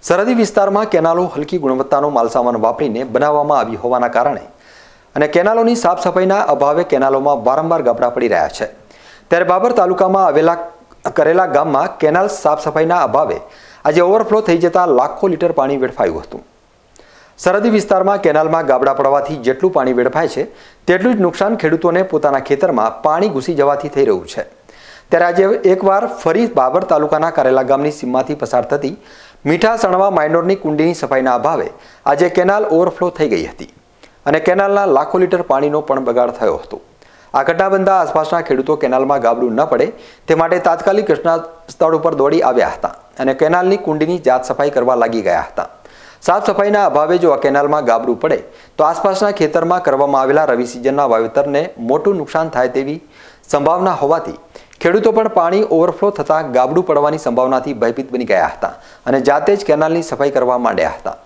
સરહદી વિસ્તારમાં કેનાલો હલકી ગુણવત્તાનો માલસામાન વાપરીને બનાવવામાં આવી હોવાના કારણે અને કેનાલોની સાફસફાઈના અભાવે કેનાલોમાં વારંવાર ગભરા પડી રહ્યા છે ત્યારે બાબર તાલુકામાં આવેલા કરેલા ગામમાં કેનાલ સાફ સફાઈના અભાવે આજે ઓવરફ્લો થઈ જતા લાખો લીટર પાણી વેડફાયું હતું સરહદી વિસ્તારમાં કેનાલમાં ગાબડા પડવાથી જેટલું પાણી વેડફાય છે તેટલું જ નુકસાન ખેડૂતોને પોતાના ખેતરમાં પાણી ઘૂસી જવાથી થઈ રહ્યું છે ત્યારે આજે એકવાર ફરી બાબર તાલુકાના કારેલા ગામની સીમમાંથી પસાર થતી મીઠા સણવા માઇનોરની કુંડીની સફાઈના અભાવે આજે કેનાલ ઓવરફ્લો થઈ ગઈ હતી અને કેનાલના લાખો લીટર પાણીનો પણ બગાડ થયો હતો આ ઘટના બનતા આસપાસના ખેડૂતો કેનાલમાં ગાબડું ન પડે તે માટે તાત્કાલિક ઘટના સ્થળ ઉપર દોડી આવ્યા હતા અને કેનાલની કુંડીની જાત સફાઈ કરવા લાગી ગયા હતા સાફ સફાઈના અભાવે જો આ કેનાલમાં ગાબડું પડે તો આસપાસના ખેતરમાં કરવામાં આવેલા રવિ સિઝનના વાવેતરને મોટું નુકસાન થાય તેવી સંભાવના હોવાથી ખેડૂતો પણ પાણી ઓવરફ્લો થતાં ગાબડું પડવાની સંભાવનાથી ભયભીત બની ગયા હતા અને જાતે જ કેનાલની સફાઈ કરવા માંડ્યા હતા